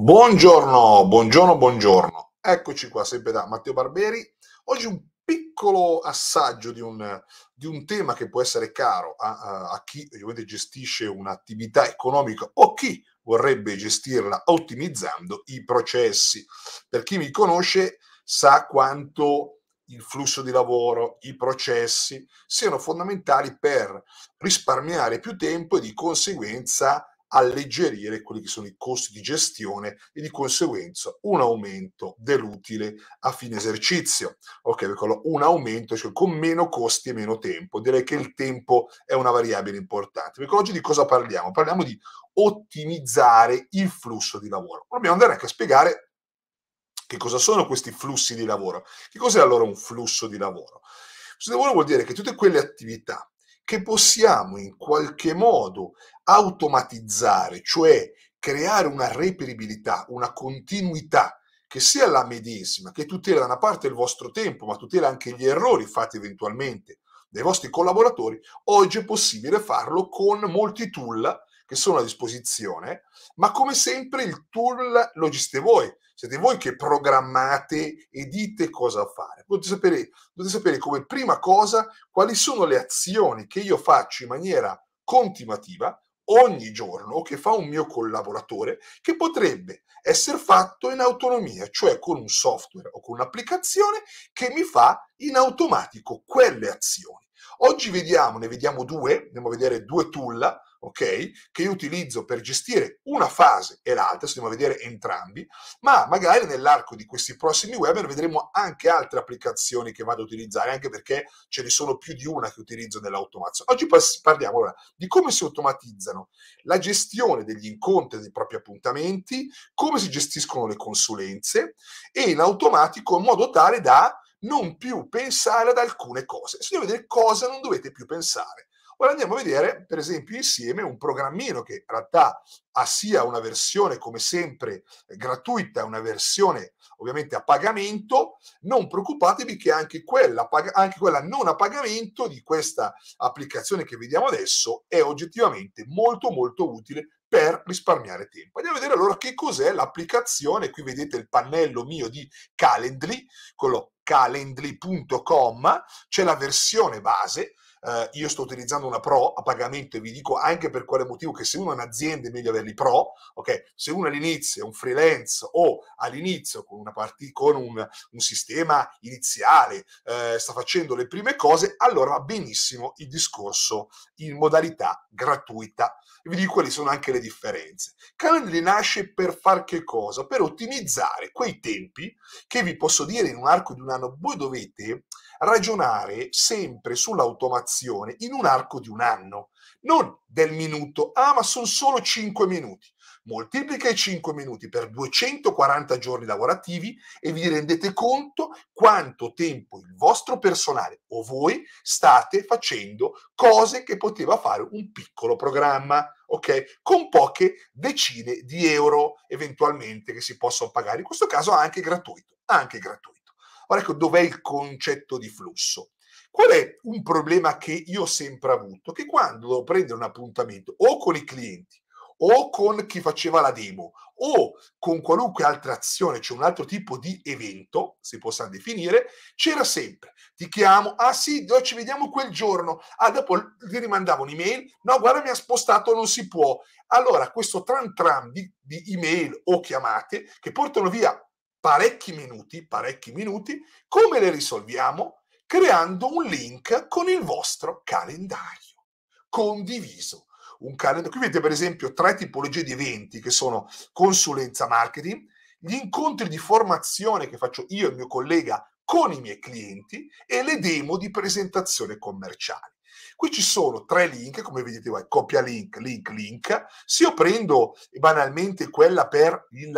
Buongiorno, buongiorno, buongiorno. Eccoci qua sempre da Matteo Barberi. Oggi un piccolo assaggio di un, di un tema che può essere caro a, a, a chi gestisce un'attività economica o chi vorrebbe gestirla ottimizzando i processi. Per chi mi conosce sa quanto il flusso di lavoro, i processi siano fondamentali per risparmiare più tempo e di conseguenza alleggerire quelli che sono i costi di gestione e di conseguenza un aumento dell'utile a fine esercizio. Ok, ricordo un aumento, cioè con meno costi e meno tempo. Direi che il tempo è una variabile importante. Perché oggi di cosa parliamo? Parliamo di ottimizzare il flusso di lavoro. Dobbiamo andare anche a spiegare che cosa sono questi flussi di lavoro. Che cos'è allora un flusso di lavoro? Flusso di lavoro vuol dire che tutte quelle attività che possiamo in qualche modo automatizzare, cioè creare una reperibilità, una continuità che sia la medesima, che tutela da una parte il vostro tempo, ma tutela anche gli errori fatti eventualmente dai vostri collaboratori, oggi è possibile farlo con molti tool che sono a disposizione, ma come sempre il tool lo gestite voi, siete voi che programmate e dite cosa fare. Dovete sapere, dovete sapere come prima cosa quali sono le azioni che io faccio in maniera continuativa ogni giorno che fa un mio collaboratore che potrebbe essere fatto in autonomia, cioè con un software o con un'applicazione che mi fa in automatico quelle azioni. Oggi vediamo, ne vediamo due, andiamo a vedere due tool ok? che io utilizzo per gestire una fase e l'altra, stiamo a vedere entrambi, ma magari nell'arco di questi prossimi webinar vedremo anche altre applicazioni che vado ad utilizzare, anche perché ce ne sono più di una che utilizzo nell'automazione. Oggi parliamo allora di come si automatizzano la gestione degli incontri dei propri appuntamenti, come si gestiscono le consulenze e in automatico in modo tale da non più pensare ad alcune cose. Se Bisogna vedere cosa non dovete più pensare. Ora andiamo a vedere, per esempio, insieme un programmino che in realtà ha sia una versione, come sempre, gratuita, una versione ovviamente a pagamento. Non preoccupatevi che anche quella, anche quella non a pagamento di questa applicazione che vediamo adesso è oggettivamente molto molto utile per risparmiare tempo. Andiamo a vedere allora che cos'è l'applicazione. Qui vedete il pannello mio di Calendly, quello calendly.com, c'è la versione base eh, io sto utilizzando una pro a pagamento e vi dico anche per quale motivo che se uno è un'azienda è meglio averli pro, ok? Se uno all'inizio è un freelance o all'inizio con, una parti- con un, un sistema iniziale eh, sta facendo le prime cose, allora va benissimo il discorso in modalità gratuita. Vi dico quali sono anche le differenze. Calendly nasce per far che cosa? Per ottimizzare quei tempi che vi posso dire in un arco di un anno voi dovete ragionare sempre sull'automazione in un arco di un anno, non del minuto, ah ma sono solo 5 minuti. Moltiplica i 5 minuti per 240 giorni lavorativi e vi rendete conto quanto tempo il vostro personale o voi state facendo cose che poteva fare un piccolo programma, ok? Con poche decine di euro eventualmente che si possono pagare, in questo caso anche gratuito, anche gratuito. Ora ecco dov'è il concetto di flusso. Qual è un problema che io ho sempre avuto? Che quando devo prendere un appuntamento o con i clienti o con chi faceva la demo o con qualunque altra azione, cioè un altro tipo di evento, si possa definire, c'era sempre. Ti chiamo, ah sì, ci vediamo quel giorno, ah dopo ti rimandavo un'email, no guarda mi ha spostato, non si può. Allora questo tram tram di, di email o chiamate che portano via parecchi minuti, parecchi minuti, come le risolviamo? Creando un link con il vostro calendario condiviso. Un calendario. Qui vedete per esempio tre tipologie di eventi che sono consulenza marketing, gli incontri di formazione che faccio io e il mio collega con i miei clienti e le demo di presentazione commerciale. Qui ci sono tre link, come vedete copia link, link, link. Se io prendo banalmente quella per il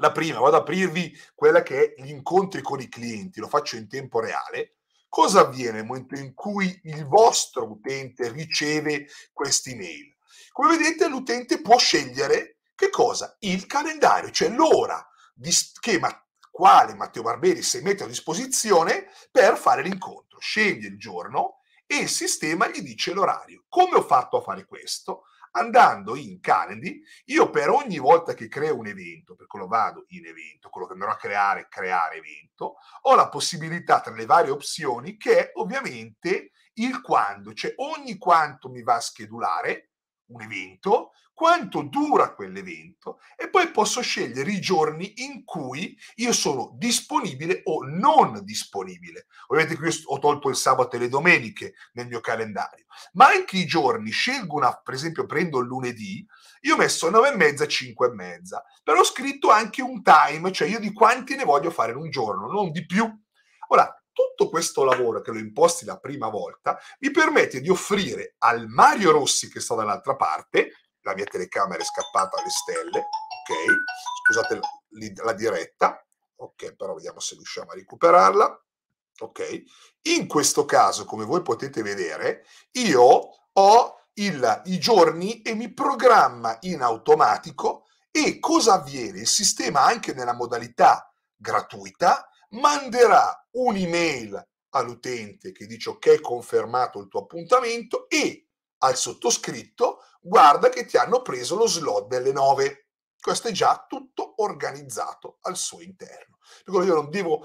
la prima, vado ad aprirvi quella che è gli incontri con i clienti, lo faccio in tempo reale. Cosa avviene nel momento in cui il vostro utente riceve questa email? Come vedete l'utente può scegliere che cosa? Il calendario, cioè l'ora di schema quale Matteo Barberi si mette a disposizione per fare l'incontro. Sceglie il giorno e il sistema gli dice l'orario. Come ho fatto a fare questo? andando in Calendly, io per ogni volta che creo un evento, per quello vado in evento, quello che andrò a creare, creare evento, ho la possibilità tra le varie opzioni che è ovviamente il quando, cioè ogni quanto mi va a schedulare, un evento, quanto dura quell'evento e poi posso scegliere i giorni in cui io sono disponibile o non disponibile. Ovviamente qui ho tolto il sabato e le domeniche nel mio calendario, ma anche i giorni, scelgo una, per esempio prendo il lunedì, io ho messo 9 e mezza, 5 e mezza, però ho scritto anche un time, cioè io di quanti ne voglio fare in un giorno, non di più. Ora, tutto questo lavoro che lo imposti la prima volta mi permette di offrire al Mario Rossi che sta dall'altra parte, la mia telecamera è scappata alle stelle, ok? Scusate la diretta, ok, però vediamo se riusciamo a recuperarla. Ok? In questo caso, come voi potete vedere, io ho il, i giorni e mi programma in automatico e cosa avviene? Il sistema anche nella modalità gratuita manderà un'email all'utente che dice ok, confermato il tuo appuntamento e al sottoscritto guarda che ti hanno preso lo slot delle 9. Questo è già tutto organizzato al suo interno. Perché io non devo,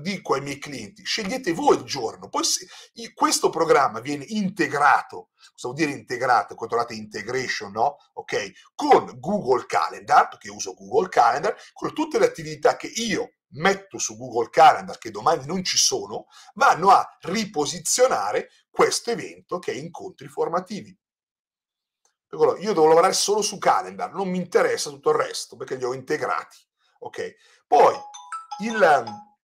dico ai miei clienti, scegliete voi il giorno, poi se, questo programma viene integrato, cosa vuol dire integrato? Controllate integration, no? Ok? Con Google Calendar, perché uso Google Calendar, con tutte le attività che io metto su Google Calendar che domani non ci sono, vanno a riposizionare questo evento che è incontri formativi. Io devo lavorare solo su Calendar, non mi interessa tutto il resto perché li ho integrati. Okay? Poi il, ehm,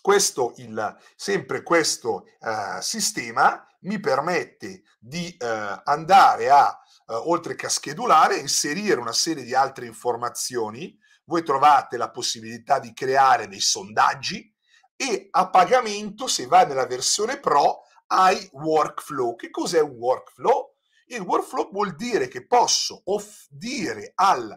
questo, il, sempre questo uh, sistema mi permette di uh, andare a, uh, oltre che a schedulare, inserire una serie di altre informazioni voi trovate la possibilità di creare dei sondaggi e a pagamento, se vai nella versione Pro, hai workflow. Che cos'è un workflow? Il workflow vuol dire che posso dire al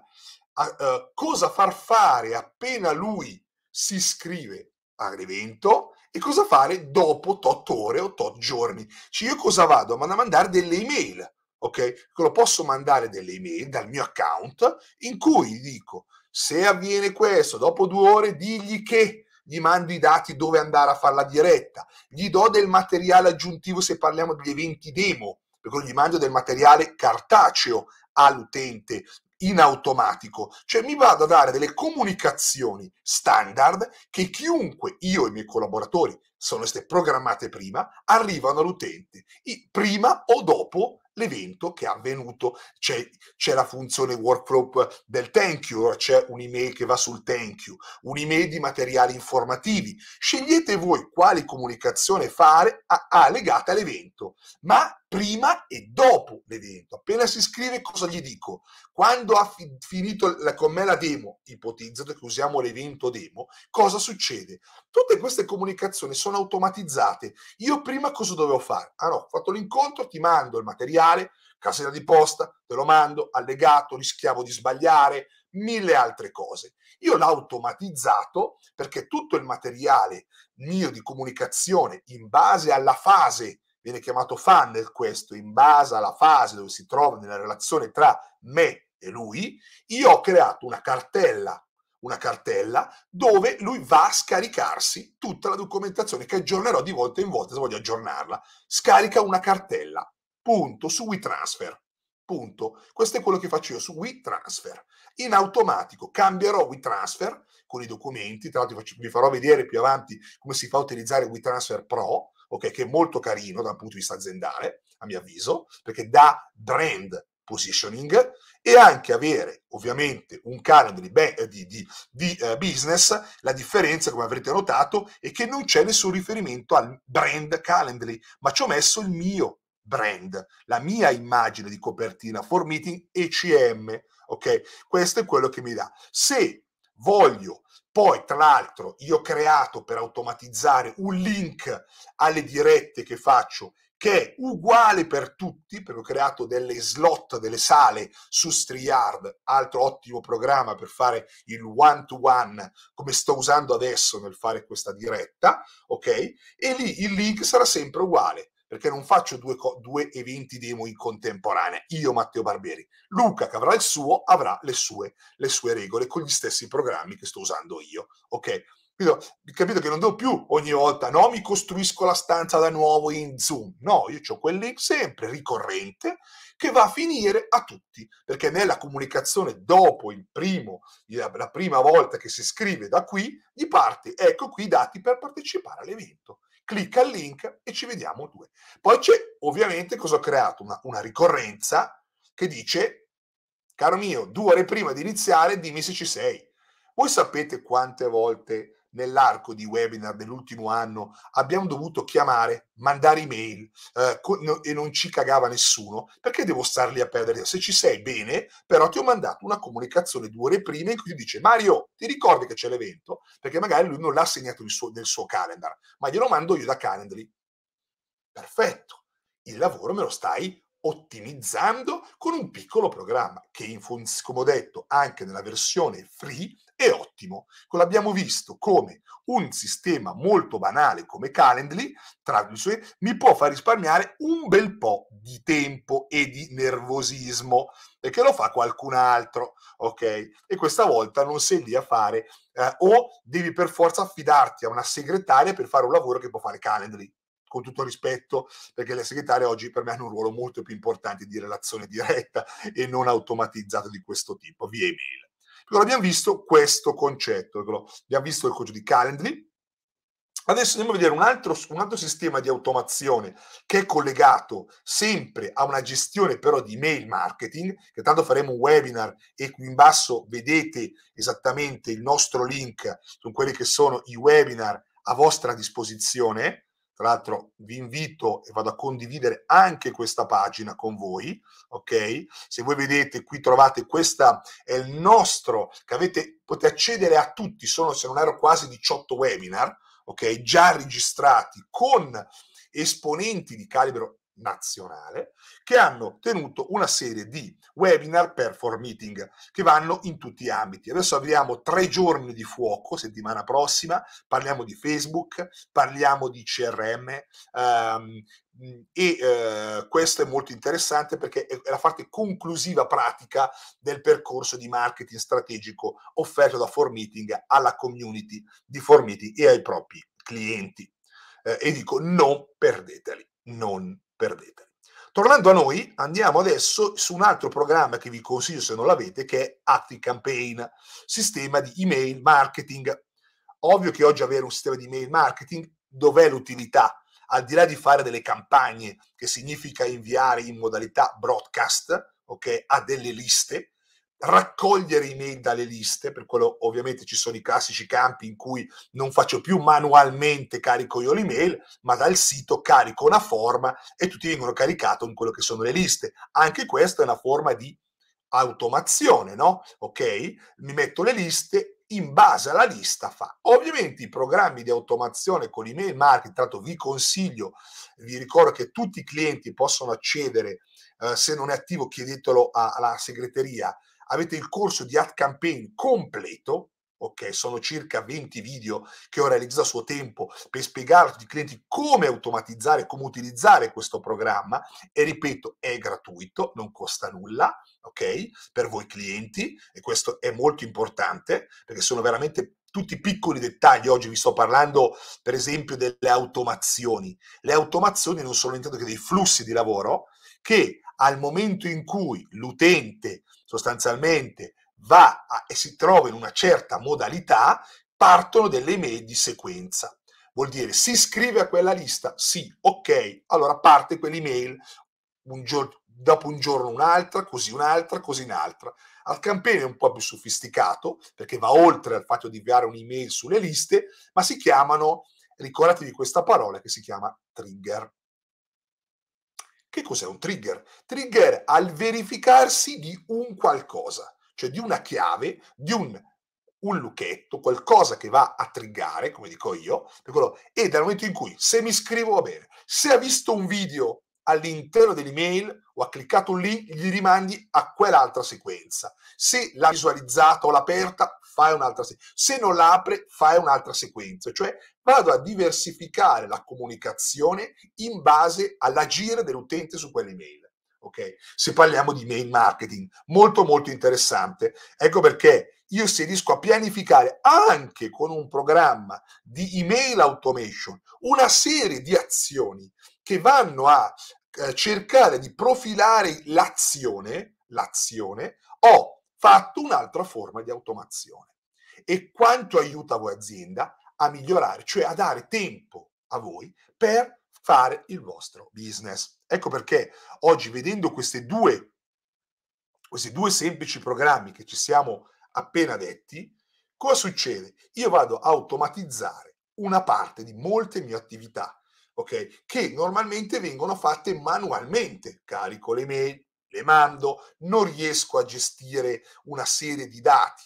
a, uh, cosa far fare appena lui si iscrive all'evento e cosa fare dopo 8 ore o 8 giorni. Cioè io cosa vado? Vado a mandare delle email ok? Lo posso mandare delle email dal mio account in cui gli dico se avviene questo, dopo due ore digli che gli mando i dati dove andare a fare la diretta, gli do del materiale aggiuntivo se parliamo degli eventi demo, perché gli mando del materiale cartaceo all'utente in automatico, cioè mi vado a dare delle comunicazioni standard che chiunque io e i miei collaboratori sono state programmate prima, arrivano all'utente, prima o dopo l'evento che è avvenuto. C'è, c'è la funzione workflow del thank you, c'è un'email che va sul thank you, un'email di materiali informativi. Scegliete voi quale comunicazione fare a, a legata all'evento, ma prima e dopo l'evento. Appena si scrive, cosa gli dico? Quando ha fi- finito la, con me la demo, ipotizzato che usiamo l'evento demo, cosa succede? Tutte queste comunicazioni sono automatizzate. Io prima cosa dovevo fare? Ah no, ho fatto l'incontro, ti mando il materiale, casella di posta, te lo mando, allegato, rischiavo di sbagliare, mille altre cose. Io l'ho automatizzato perché tutto il materiale mio di comunicazione in base alla fase viene chiamato funnel questo, in base alla fase dove si trova nella relazione tra me e lui, io ho creato una cartella, una cartella dove lui va a scaricarsi tutta la documentazione che aggiornerò di volta in volta se voglio aggiornarla. Scarica una cartella, punto, su WeTransfer. Punto. Questo è quello che faccio io su WeTransfer. In automatico cambierò WeTransfer con i documenti, tra l'altro vi farò vedere più avanti come si fa a utilizzare WeTransfer Pro, okay, che è molto carino dal punto di vista aziendale, a mio avviso, perché dà brand positioning e anche avere ovviamente un canale di, eh, di, di, di uh, business, la differenza come avrete notato è che non c'è nessun riferimento al brand Calendly, ma ci ho messo il mio brand, la mia immagine di copertina for meeting ECM, ok? Questo è quello che mi dà. Se voglio poi, tra l'altro, io ho creato per automatizzare un link alle dirette che faccio che è uguale per tutti, perché ho creato delle slot, delle sale su Striard, altro ottimo programma per fare il one-to-one, come sto usando adesso nel fare questa diretta, ok? E lì il link sarà sempre uguale perché non faccio due, co- due eventi demo in contemporanea, io Matteo Barberi. Luca che avrà il suo avrà le sue, le sue regole con gli stessi programmi che sto usando io, ok? Quindi capito che non devo più ogni volta, no, mi costruisco la stanza da nuovo in Zoom. No, io ho quelli sempre ricorrente che va a finire a tutti, perché nella comunicazione dopo il primo, la prima volta che si scrive da qui, gli parte, ecco qui i dati per partecipare all'evento clicca il link e ci vediamo due. Poi c'è ovviamente cosa ho creato, una, una ricorrenza che dice, caro mio, due ore prima di iniziare dimmi se ci sei. Voi sapete quante volte nell'arco di webinar dell'ultimo anno abbiamo dovuto chiamare, mandare email eh, con, e non ci cagava nessuno, perché devo star lì a perdere? Se ci sei bene, però ti ho mandato una comunicazione due ore prima in cui ti dice Mario, ti ricordi che c'è l'evento? Perché magari lui non l'ha segnato suo, nel suo calendar, ma glielo mando io da Calendly. Perfetto, il lavoro me lo stai ottimizzando con un piccolo programma che, fun- come ho detto, anche nella versione free è ottimo. L'abbiamo visto come un sistema molto banale come Calendly, tra le sue, mi può far risparmiare un bel po' di tempo e di nervosismo, perché lo fa qualcun altro, ok? E questa volta non sei lì a fare, eh, o devi per forza affidarti a una segretaria per fare un lavoro che può fare Calendly con tutto rispetto, perché le segretarie oggi per me hanno un ruolo molto più importante di relazione diretta e non automatizzata di questo tipo, via email. Allora abbiamo visto questo concetto, abbiamo visto il concetto di Calendly. Adesso andiamo a vedere un altro, un altro sistema di automazione che è collegato sempre a una gestione però di mail marketing, che tanto faremo un webinar e qui in basso vedete esattamente il nostro link con quelli che sono i webinar a vostra disposizione tra l'altro vi invito e vado a condividere anche questa pagina con voi, ok? Se voi vedete qui trovate questa è il nostro che avete potete accedere a tutti, sono se non ero quasi 18 webinar, ok? Già registrati con esponenti di calibro nazionale che hanno tenuto una serie di webinar per for meeting che vanno in tutti gli ambiti. Adesso abbiamo tre giorni di fuoco settimana prossima, parliamo di Facebook, parliamo di CRM ehm, e eh, questo è molto interessante perché è la parte conclusiva pratica del percorso di marketing strategico offerto da for meeting alla community di for meeting e ai propri clienti. Eh, e dico non perdeteli, non perdeteli. Tornando a noi, andiamo adesso su un altro programma che vi consiglio se non l'avete, che è ActiCampaign, sistema di email marketing. Ovvio che oggi avere un sistema di email marketing, dov'è l'utilità? Al di là di fare delle campagne, che significa inviare in modalità broadcast, ok, a delle liste, raccogliere i mail dalle liste, per quello ovviamente ci sono i classici campi in cui non faccio più manualmente carico io l'email, ma dal sito carico una forma e tutti vengono caricati in quello che sono le liste. Anche questa è una forma di automazione, no? Ok? Mi metto le liste, in base alla lista fa. Ovviamente i programmi di automazione con l'email marketing, tanto vi consiglio, vi ricordo che tutti i clienti possono accedere, eh, se non è attivo chiedetelo alla segreteria, avete il corso di ad campaign completo ok? Sono circa 20 video che ho realizzato a suo tempo per spiegare ai clienti come automatizzare, come utilizzare questo programma e ripeto, è gratuito, non costa nulla, ok? Per voi clienti e questo è molto importante perché sono veramente tutti piccoli dettagli. Oggi vi sto parlando, per esempio, delle automazioni. Le automazioni non sono nient'altro che dei flussi di lavoro che al momento in cui l'utente sostanzialmente va a, e si trova in una certa modalità, partono delle email di sequenza. Vuol dire si iscrive a quella lista? Sì, ok, allora parte quell'email un giorno, dopo un giorno un'altra, così un'altra, così un'altra. Al campione è un po' più sofisticato perché va oltre al fatto di inviare un'email sulle liste, ma si chiamano, ricordatevi di questa parola che si chiama trigger. Che cos'è un trigger? Trigger al verificarsi di un qualcosa, cioè di una chiave, di un, un lucchetto, qualcosa che va a triggare, come dico io, e dal momento in cui se mi scrivo, va bene, se ha visto un video all'interno dell'email o ha cliccato un link, gli rimandi a quell'altra sequenza. Se l'ha visualizzata o l'ha aperta, fai un'altra sequenza. Se non l'apre, fai un'altra sequenza. Cioè vado a diversificare la comunicazione in base all'agire dell'utente su quell'email. Okay? Se parliamo di mail marketing, molto molto interessante. Ecco perché io se riesco a pianificare anche con un programma di email automation una serie di azioni che vanno a eh, cercare di profilare l'azione, l'azione, ho fatto un'altra forma di automazione. E quanto aiuta voi azienda a migliorare, cioè a dare tempo a voi per fare il vostro business. Ecco perché oggi vedendo questi due, questi due semplici programmi che ci siamo appena detti, cosa succede? Io vado a automatizzare una parte di molte mie attività, ok? Che normalmente vengono fatte manualmente. Carico le mail, le mando, non riesco a gestire una serie di dati.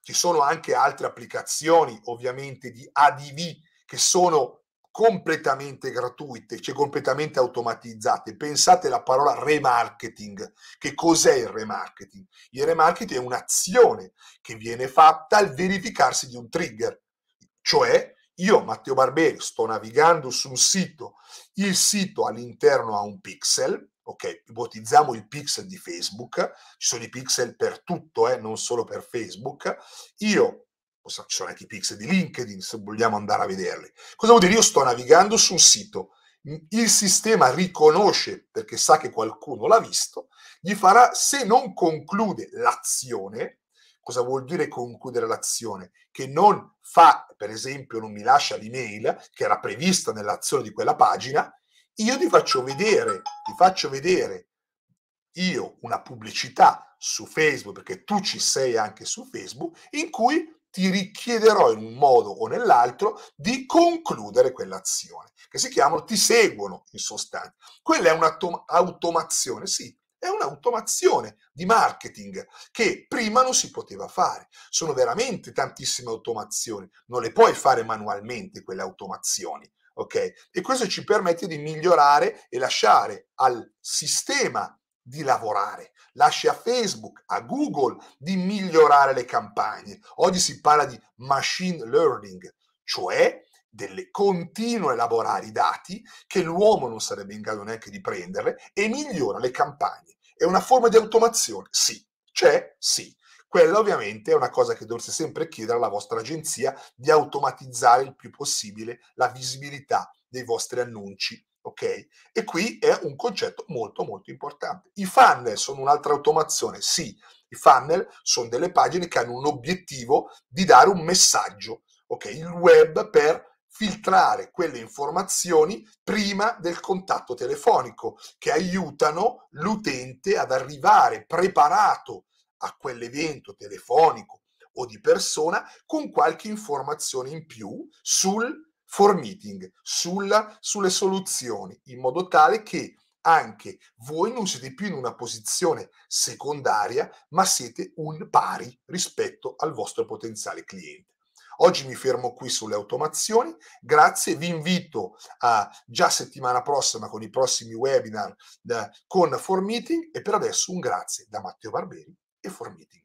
Ci sono anche altre applicazioni, ovviamente, di ADV che sono completamente gratuite, cioè completamente automatizzate. Pensate alla parola remarketing. Che cos'è il remarketing? Il remarketing è un'azione che viene fatta al verificarsi di un trigger, cioè io, Matteo Barberi, sto navigando su un sito, il sito all'interno ha un pixel, ok? Ipotizziamo il pixel di Facebook, ci sono i pixel per tutto, eh, non solo per Facebook. Io, ci sono anche i pixel di LinkedIn, se vogliamo andare a vederli. Cosa vuol dire? Io sto navigando su un sito, il sistema riconosce, perché sa che qualcuno l'ha visto, gli farà, se non conclude l'azione, cosa vuol dire concludere l'azione? Che non fa, per esempio, non mi lascia l'email che era prevista nell'azione di quella pagina, io ti faccio vedere, ti faccio vedere io una pubblicità su Facebook, perché tu ci sei anche su Facebook, in cui ti richiederò in un modo o nell'altro di concludere quell'azione, che si chiamano ti seguono in sostanza. Quella è un'automazione, sì, è un'automazione di marketing che prima non si poteva fare. Sono veramente tantissime automazioni, non le puoi fare manualmente quelle automazioni. Okay? E questo ci permette di migliorare e lasciare al sistema di lavorare, lasci a Facebook, a Google di migliorare le campagne. Oggi si parla di machine learning, cioè delle continue elaborare i dati che l'uomo non sarebbe in grado neanche di prenderle e migliora le campagne. È una forma di automazione? Sì, c'è? Sì. Quella ovviamente è una cosa che dovreste sempre chiedere alla vostra agenzia di automatizzare il più possibile la visibilità dei vostri annunci. Ok? E qui è un concetto molto molto importante. I funnel sono un'altra automazione, sì. I funnel sono delle pagine che hanno un obiettivo di dare un messaggio, ok? Il web per filtrare quelle informazioni prima del contatto telefonico che aiutano l'utente ad arrivare preparato a quell'evento telefonico o di persona con qualche informazione in più sul for meeting, sulla, sulle soluzioni, in modo tale che anche voi non siete più in una posizione secondaria, ma siete un pari rispetto al vostro potenziale cliente. Oggi mi fermo qui sulle automazioni, grazie, vi invito a già settimana prossima con i prossimi webinar da, eh, con Formeeting e per adesso un grazie da Matteo Barberi e formiche.